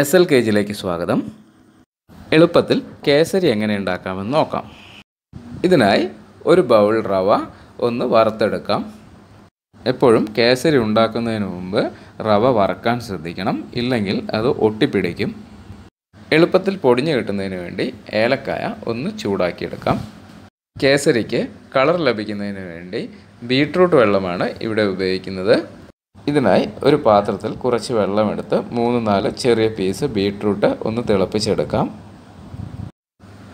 S L K ജിയിലേക്ക് സ്വാഗതം എളുപ്പത്തിൽ കേസരി എങ്ങനെ ഉണ്ടാക്കാമെന്ന് നോക്കാം ഇതിനായി ഒരു ബൗൾ റവ ഒന്ന് വറുത്തെടുക്കാം എപ്പോഴും കേസരി ഉണ്ടാക്കുന്നതിന് മുമ്പ് റവ വറക്കാൻ ശ്രദ്ധിക്കണം ഇല്ലെങ്കിൽ അത് ഒട്ടിപ്പിടിക്കും എളുപ്പത്തിൽ പൊടിഞ്ഞു കിട്ടുന്നതിന് വേണ്ടി ഏലക്കായ ഒന്ന് ചൂടാക്കിയെടുക്കാം കേസരിക്ക് കളർ ലഭിക്കുന്നതിന് വേണ്ടി ബീട്രൂട്ട് വെള്ളമാണ് ഇവിടെ ഉപയോഗിക്കുന്നത് ഇതിനായി ഒരു പാത്രത്തിൽ കുറച്ച് വെള്ളമെടുത്ത് മൂന്ന് നാല് ചെറിയ പീസ് ബീട്രൂട്ട് ഒന്ന് തിളപ്പിച്ചെടുക്കാം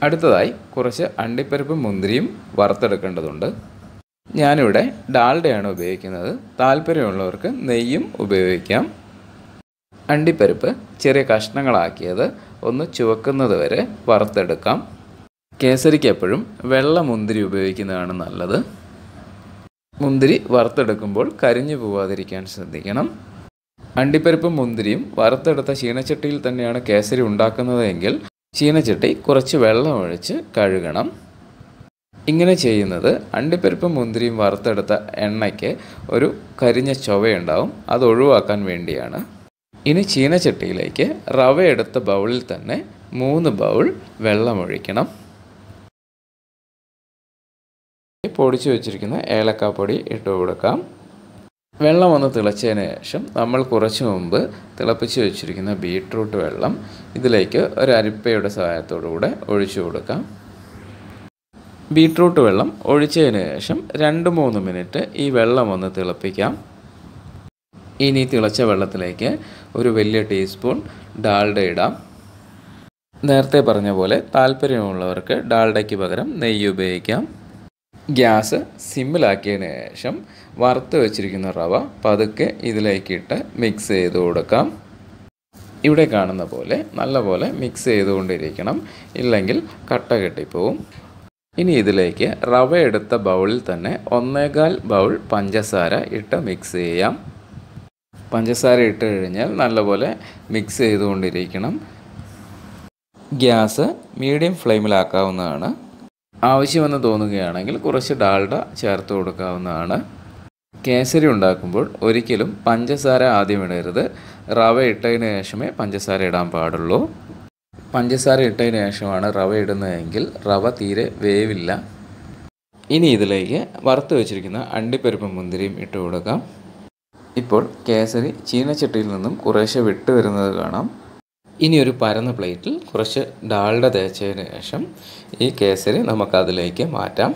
അടുത്തതായി കുറച്ച് അണ്ടിപ്പരിപ്പും മുന്തിരിയും വറുത്തെടുക്കേണ്ടതുണ്ട് ഞാനിവിടെ ഡാൽഡയാണ് ഉപയോഗിക്കുന്നത് താല്പര്യമുള്ളവർക്ക് നെയ്യും ഉപയോഗിക്കാം അണ്ടിപ്പരിപ്പ് ചെറിയ കഷ്ണങ്ങളാക്കിയത് ഒന്ന് ചുവക്കുന്നത് വരെ വറുത്തെടുക്കാം കേസരിക്ക് എപ്പോഴും വെള്ള മുന്തിരി ഉപയോഗിക്കുന്നതാണ് നല്ലത് മുന്തിരി വറുത്തെടുക്കുമ്പോൾ കരിഞ്ഞു പോവാതിരിക്കാൻ ശ്രദ്ധിക്കണം അണ്ടിപ്പരിപ്പും മുന്തിരിയും വറുത്തെടുത്ത ചീനച്ചട്ടിയിൽ തന്നെയാണ് കേസരി ഉണ്ടാക്കുന്നതെങ്കിൽ ചീനച്ചട്ടി കുറച്ച് വെള്ളം ഒഴിച്ച് കഴുകണം ഇങ്ങനെ ചെയ്യുന്നത് അണ്ടിപ്പരിപ്പും മുന്തിരിയും വറുത്തെടുത്ത എണ്ണയ്ക്ക് ഒരു കരിഞ്ഞ ചൊവയുണ്ടാവും അത് ഒഴിവാക്കാൻ വേണ്ടിയാണ് ഇനി ചീനച്ചട്ടിയിലേക്ക് റവ എടുത്ത ബൗളിൽ തന്നെ മൂന്ന് ബൗൾ വെള്ളമൊഴിക്കണം പൊടിച്ച് വെച്ചിരിക്കുന്ന ഏലക്കാപ്പൊടി ഇട്ട് കൊടുക്കാം വെള്ളം ഒന്ന് തിളച്ചതിന് ശേഷം നമ്മൾ കുറച്ച് മുമ്പ് തിളപ്പിച്ച് വെച്ചിരിക്കുന്ന ബീട്രൂട്ട് വെള്ളം ഇതിലേക്ക് ഒരു അരിപ്പയുടെ കൂടെ ഒഴിച്ചു കൊടുക്കാം ബീട്രൂട്ട് വെള്ളം ഒഴിച്ചതിന് ശേഷം രണ്ട് മൂന്ന് മിനിറ്റ് ഈ വെള്ളം ഒന്ന് തിളപ്പിക്കാം ഇനി തിളച്ച വെള്ളത്തിലേക്ക് ഒരു വലിയ ടീസ്പൂൺ ഡാൽഡ ഇടാം നേരത്തെ പറഞ്ഞ പോലെ താല്പര്യമുള്ളവർക്ക് ഡാൽഡയ്ക്ക് പകരം നെയ്യ് ഉപയോഗിക്കാം ഗ്യാസ് സിമ്മിലാക്കിയതിന് ശേഷം വറുത്ത് വെച്ചിരിക്കുന്ന റവ പതുക്കെ ഇതിലേക്ക് ഇട്ട് മിക്സ് ചെയ്ത് കൊടുക്കാം ഇവിടെ കാണുന്ന പോലെ നല്ലപോലെ മിക്സ് ചെയ്തുകൊണ്ടിരിക്കണം ഇല്ലെങ്കിൽ കട്ട കെട്ടിപ്പോവും ഇനി ഇതിലേക്ക് റവ എടുത്ത ബൗളിൽ തന്നെ ഒന്നേകാൽ ബൗൾ പഞ്ചസാര ഇട്ട് മിക്സ് ചെയ്യാം പഞ്ചസാര ഇട്ട് കഴിഞ്ഞാൽ നല്ലപോലെ മിക്സ് ചെയ്തുകൊണ്ടിരിക്കണം ഗ്യാസ് മീഡിയം ഫ്ലെയിമിലാക്കാവുന്നതാണ് ആവശ്യമെന്ന് തോന്നുകയാണെങ്കിൽ കുറച്ച് ഡാൽഡ ചേർത്ത് കൊടുക്കാവുന്നതാണ് കേസരി ഉണ്ടാക്കുമ്പോൾ ഒരിക്കലും പഞ്ചസാര ആദ്യം ഇടരുത് റവ ഇട്ടതിന് ശേഷമേ പഞ്ചസാര ഇടാൻ പാടുള്ളൂ പഞ്ചസാര ഇട്ടതിന് ശേഷമാണ് റവ ഇടുന്നതെങ്കിൽ റവ തീരെ വേവില്ല ഇനി ഇതിലേക്ക് വറുത്ത് വെച്ചിരിക്കുന്ന അണ്ടിപ്പരിപ്പും മുന്തിരിയും ഇട്ട് കൊടുക്കാം ഇപ്പോൾ കേസരി ചീനച്ചട്ടിയിൽ നിന്നും കുറേശ്ശെ വിട്ട് വരുന്നത് കാണാം ഇനി ഒരു പരന്ന പ്ലേറ്റിൽ കുറച്ച് ഡാൾഡ തേച്ചതിന് ശേഷം ഈ കേസരി നമുക്കതിലേക്ക് മാറ്റാം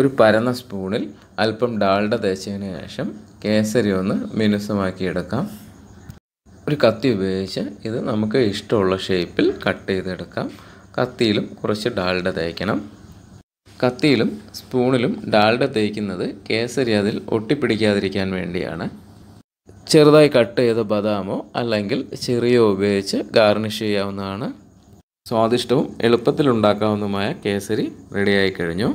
ഒരു പരന്ന സ്പൂണിൽ അല്പം ഡാൾഡ തേച്ചതിന് ശേഷം കേസരി ഒന്ന് മിനുസമാക്കിയെടുക്കാം ഒരു കത്തി ഉപയോഗിച്ച് ഇത് നമുക്ക് ഇഷ്ടമുള്ള ഷേപ്പിൽ കട്ട് ചെയ്തെടുക്കാം കത്തിയിലും കുറച്ച് ഡാൾഡ തേക്കണം കത്തിയിലും സ്പൂണിലും ഡാൾഡ തേക്കുന്നത് കേസരി അതിൽ ഒട്ടിപ്പിടിക്കാതിരിക്കാൻ വേണ്ടിയാണ് ചെറുതായി കട്ട് ചെയ്ത ബദാമോ അല്ലെങ്കിൽ ചെറിയോ ഉപയോഗിച്ച് ഗാർണിഷ് ചെയ്യാവുന്നതാണ് സ്വാദിഷ്ടവും എളുപ്പത്തിൽ കേസരി റെഡിയായി കഴിഞ്ഞു